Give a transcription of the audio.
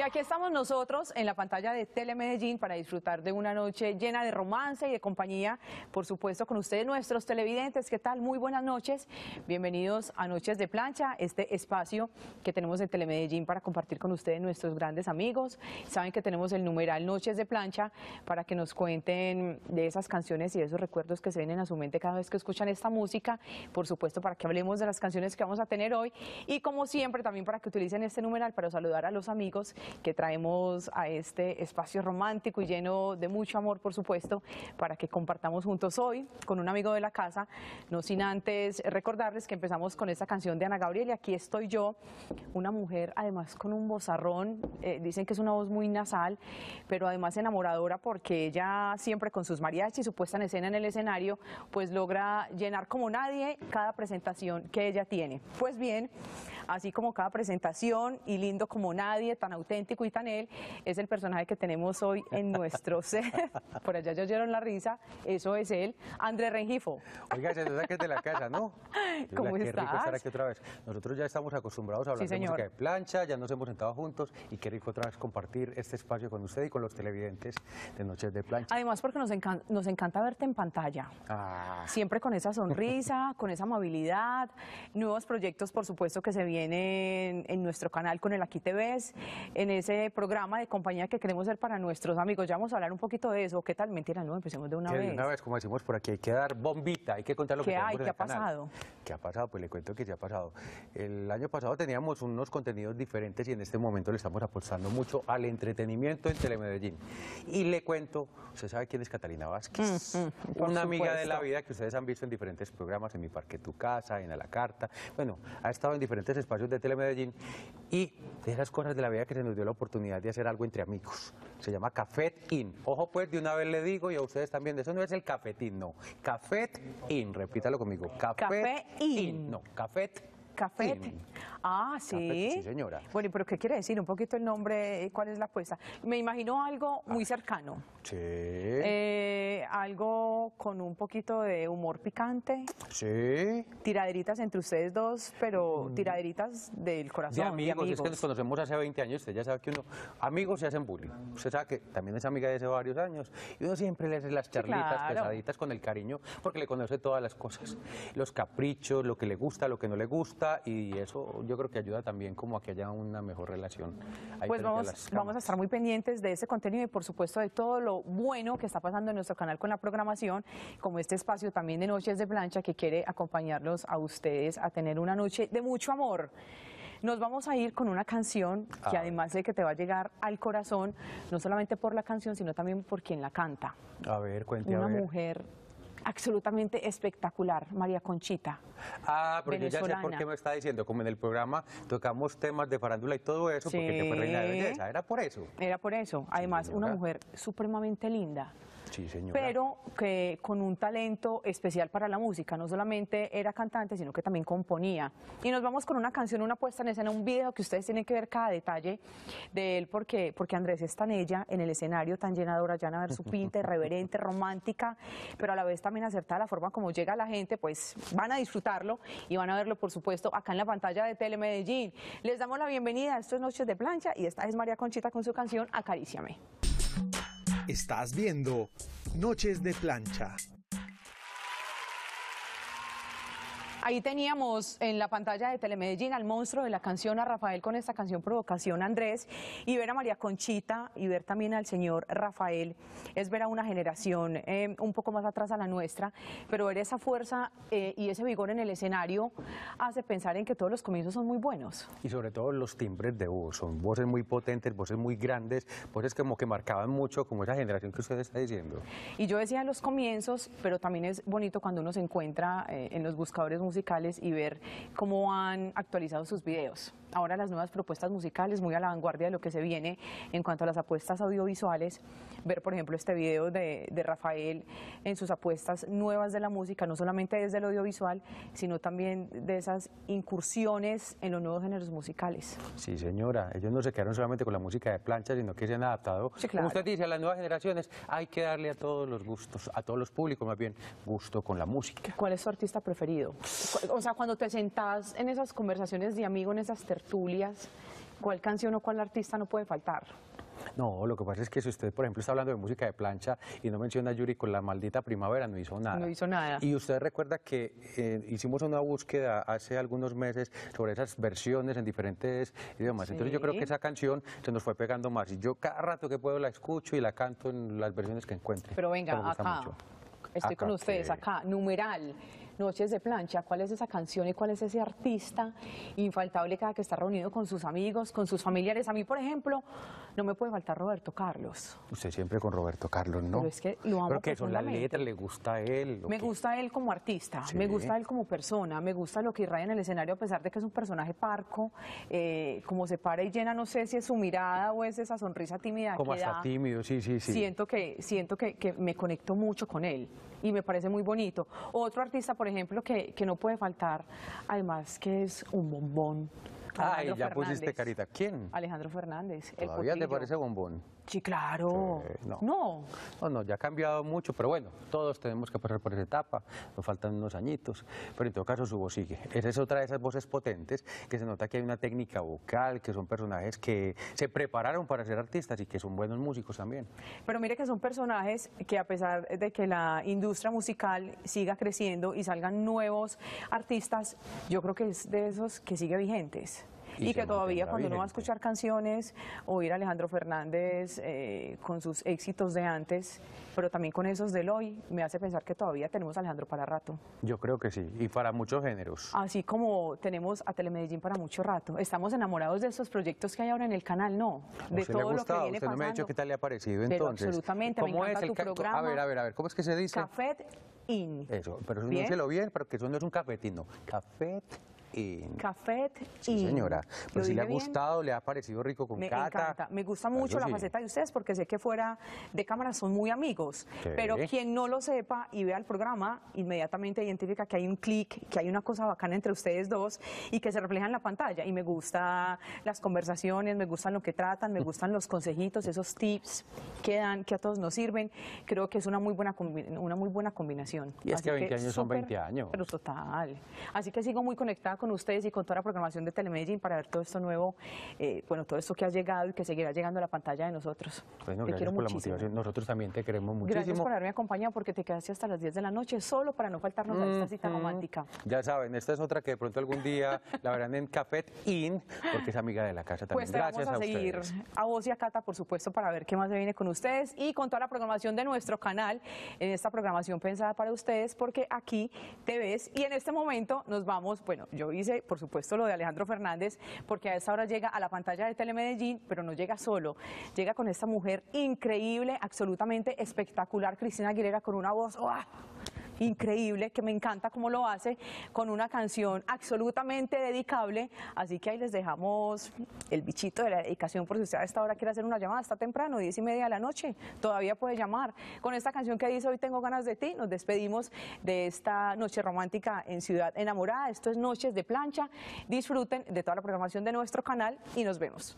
Y aquí estamos nosotros en la pantalla de Telemedellín para disfrutar de una noche llena de romance y de compañía, por supuesto con ustedes nuestros televidentes. ¿Qué tal? Muy buenas noches. Bienvenidos a Noches de Plancha, este espacio que tenemos en Telemedellín para compartir con ustedes nuestros grandes amigos. Saben que tenemos el numeral Noches de Plancha para que nos cuenten de esas canciones y de esos recuerdos que se vienen a su mente cada vez que escuchan esta música, por supuesto para que hablemos de las canciones que vamos a tener hoy y como siempre también para que utilicen este numeral para saludar a los amigos que traemos a este espacio romántico y lleno de mucho amor, por supuesto, para que compartamos juntos hoy con un amigo de la casa. No sin antes recordarles que empezamos con esta canción de Ana Gabriel y aquí estoy yo, una mujer además con un vozarrón, eh, dicen que es una voz muy nasal, pero además enamoradora porque ella siempre con sus mariachis, su puesta en escena en el escenario, pues logra llenar como nadie cada presentación que ella tiene. Pues bien, así como cada presentación y lindo como nadie, tan auténtico auténtico él, es el personaje que tenemos hoy en nuestro Por allá ya oyeron la risa, eso es él, Andrés Rengifo. Oiga, se nota que es de la casa, ¿no? ¿Cómo Qué rico estar aquí otra vez. Nosotros ya estamos acostumbrados a hablar de música de plancha, ya nos hemos sentado juntos y qué rico otra vez compartir este espacio con usted y con los televidentes de Noches de Plancha. Además porque nos, nos encanta verte en pantalla. Ah. Siempre con esa sonrisa, con esa amabilidad, nuevos proyectos por supuesto que se vienen en nuestro canal con el Aquí Te Ves, en ese programa de compañía que queremos ser para nuestros amigos. Ya vamos a hablar un poquito de eso. ¿Qué tal? Mentira, no, empecemos de una vez. De una vez, como decimos por aquí, hay que dar bombita, hay que contar lo que hay, ha pasado? ¿Qué ha pasado? Pues le cuento que se ha pasado. El año pasado teníamos unos contenidos diferentes y en este momento le estamos apostando mucho al entretenimiento en Telemedellín. Y le cuento, usted sabe quién es Catalina Vázquez, mm, mm, una amiga de la vida que ustedes han visto en diferentes programas, en Mi Parque Tu Casa, en A la Carta. Bueno, ha estado en diferentes espacios de Telemedellín y de esas cosas de la vida que se dio la oportunidad de hacer algo entre amigos. Se llama Cafet In. Ojo pues, de una vez le digo y a ustedes también, de eso no es el cafetín, no. Cafet In, repítalo conmigo. Cafet, Café in. No, Cafet Café. Ah, sí. sí, señora. Bueno, pero ¿qué quiere decir? Un poquito el nombre, cuál es la apuesta. Me imagino algo muy ah. cercano. Sí. Eh, algo con un poquito de humor picante. Sí. Tiraderitas entre ustedes dos, pero mm. tiraderitas del corazón. De amigos, es que nos conocemos hace 20 años, usted ya sabe que uno... Amigos se hacen bullying. Usted sabe que también es amiga de hace varios años. Y uno siempre le hace las charlitas pesaditas con el cariño, porque le conoce todas las cosas. Los caprichos, lo que le gusta, lo que no le gusta, y eso yo creo que ayuda también como a que haya una mejor relación. pues vamos, vamos a estar muy pendientes de ese contenido y por supuesto de todo lo bueno que está pasando en nuestro canal con la programación, como este espacio también de Noches de Plancha que quiere acompañarlos a ustedes a tener una noche de mucho amor. Nos vamos a ir con una canción que ah. además de que te va a llegar al corazón, no solamente por la canción, sino también por quien la canta. A ver, cuéntame. Una mujer absolutamente espectacular, María Conchita. Ah, pero yo ya sé por qué me está diciendo, como en el programa tocamos temas de farándula y todo eso, porque fue reina de belleza, era por eso. Era por eso, además una mujer supremamente linda, Sí, señora. Pero que con un talento especial para la música, no solamente era cantante, sino que también componía. Y nos vamos con una canción, una puesta en escena, un video que ustedes tienen que ver cada detalle de él, porque, porque Andrés está en ella en el escenario, tan llenadora, su pinta irreverente, romántica, pero a la vez también acertada la forma como llega la gente, pues van a disfrutarlo y van a verlo, por supuesto, acá en la pantalla de Telemedellín. Les damos la bienvenida a estos Noches de Plancha y esta es María Conchita con su canción Acaríciame. Estás viendo Noches de Plancha. Ahí teníamos en la pantalla de Telemedellín al monstruo de la canción, a Rafael con esta canción Provocación Andrés, y ver a María Conchita y ver también al señor Rafael, es ver a una generación eh, un poco más atrás a la nuestra, pero ver esa fuerza eh, y ese vigor en el escenario hace pensar en que todos los comienzos son muy buenos. Y sobre todo los timbres de voz, son voces muy potentes, voces muy grandes, voces como que marcaban mucho como esa generación que usted está diciendo. Y yo decía los comienzos, pero también es bonito cuando uno se encuentra eh, en los buscadores musicales y ver cómo han actualizado sus videos ahora las nuevas propuestas musicales, muy a la vanguardia de lo que se viene en cuanto a las apuestas audiovisuales. Ver, por ejemplo, este video de, Rafael en sus apuestas nuevas de la música, no solamente desde el audiovisual, sino también de esas incursiones en los nuevos géneros musicales. Sí, señora, ellos no se quedaron solamente con la música de plancha, sino que se han adaptado. Como usted dice, a las nuevas generaciones hay que darle a todos los gustos, a todos los públicos más bien, gusto con la música. ¿Cuál es su artista preferido? O sea, cuando te sentás en esas conversaciones de amigo, en esas Tulias, ¿cuál canción o cuál artista no puede faltar? No, lo que pasa es que si usted, por ejemplo, está hablando de música de plancha y no menciona a Yuri con la maldita primavera, no hizo nada. No hizo nada. Y usted recuerda que eh, hicimos una búsqueda hace algunos meses sobre esas versiones en diferentes idiomas. Entonces yo creo que esa canción se nos fue pegando más. Y yo cada rato que puedo la escucho y la canto en las versiones que encuentre. Pero venga, acá. Estoy con ustedes, acá. Numeral. Noches de Plancha, ¿cuál es esa canción y cuál es ese artista infaltable cada que está reunido con sus amigos, con sus familiares? A mí, por ejemplo, no me puede faltar Roberto Carlos. Usted siempre con Roberto Carlos, ¿no? Pero es que lo amo Porque son las letras, le gusta él. Me gusta él como artista, me gusta él como persona, me gusta lo que irradia en el escenario, a pesar de que es un personaje parco, eh, como se para y llena, no sé si es su mirada o es esa sonrisa tímida como hasta tímido, sí, sí, sí. Siento que, siento que, que me conecto mucho con él y me parece muy bonito. Otro artista, por ejemplo, que, que no puede faltar, además que es un bombón. Ay, ya pusiste carita. ¿Quién? Alejandro Fernández. ¿Todavía te parece bombón? Sí, claro. no. no. no. No, ya ha cambiado mucho, pero bueno, todos tenemos que pasar por esa etapa, nos faltan unos añitos, pero en todo caso su voz sigue. Esa es otra de esas voces potentes que se nota que hay una técnica vocal, que son personajes que se prepararon para ser artistas y que son buenos músicos también. Pero mire que son personajes que a pesar de que la industria musical siga creciendo y salgan nuevos artistas, yo creo que es de esos que sigue vigentes y, que todavía cuando uno va a escuchar canciones, oír a Alejandro Fernández eh, con sus éxitos de antes, pero también con esos del hoy, me hace pensar que todavía tenemos a Alejandro para rato. Yo creo que sí, y para muchos géneros. Así como tenemos a Telemedellín para mucho rato. Estamos enamorados de esos proyectos que hay ahora en el canal, no. De todo lo que viene Usted no me ha dicho qué tal le ha parecido entonces. absolutamente, ¿Cómo me encanta programa. A ver, a ver, a ver, ¿cómo es que se dice? Café In. Eso, pero no se lo bien, porque eso no es un cafetino. Café Café y... señora. Pues si le ha gustado, le ha parecido rico con me Cata. Me Me gusta mucho la faceta de ustedes porque sé que fuera de cámara son muy amigos. Pero quien no lo sepa y vea el programa, inmediatamente identifica que hay un clic, que hay una cosa bacana entre ustedes dos y que se refleja en la pantalla. Y me gusta las conversaciones, me gustan lo que tratan, me gustan los consejitos, esos tips que dan, que a todos nos sirven. Creo que es una muy buena, una muy buena combinación. Y es que 20 años son 20 años. Pero total. Así que sigo muy conectada con ustedes y con toda la programación de Telemedellín para ver todo esto nuevo, eh, bueno, todo esto que ha llegado y que seguirá llegando a la pantalla de nosotros. Bueno, gracias quiero por la motivación. Nosotros también te queremos muchísimo. Gracias por haberme acompañado porque te quedaste hasta las 10 de la noche solo para no faltarnos a esta cita romántica. Ya saben, esta es otra que de pronto algún día la verán en Café In porque es amiga de la casa también. Pues gracias vamos a, seguir a vos y a Cata, por supuesto, para ver qué más se viene con ustedes y con toda la programación de nuestro canal en esta programación pensada para ustedes porque aquí te ves y en este momento nos vamos, bueno, yo por supuesto, lo de Alejandro Fernández, porque a esta hora llega a la pantalla de Telemedellín, pero no llega solo, llega con esta mujer increíble, absolutamente espectacular, Cristina Aguilera, con una voz increíble, que me encanta cómo lo hace, con una canción absolutamente dedicable. Así que ahí les dejamos el bichito de la dedicación, por si usted a esta hora quiere hacer una llamada, está temprano, 10 y media de la noche, todavía puede llamar. Con esta canción que dice Hoy tengo ganas de ti, nos despedimos de esta noche romántica en Ciudad Enamorada. Esto es Noches de Plancha. Disfruten de toda la programación de nuestro canal y nos vemos.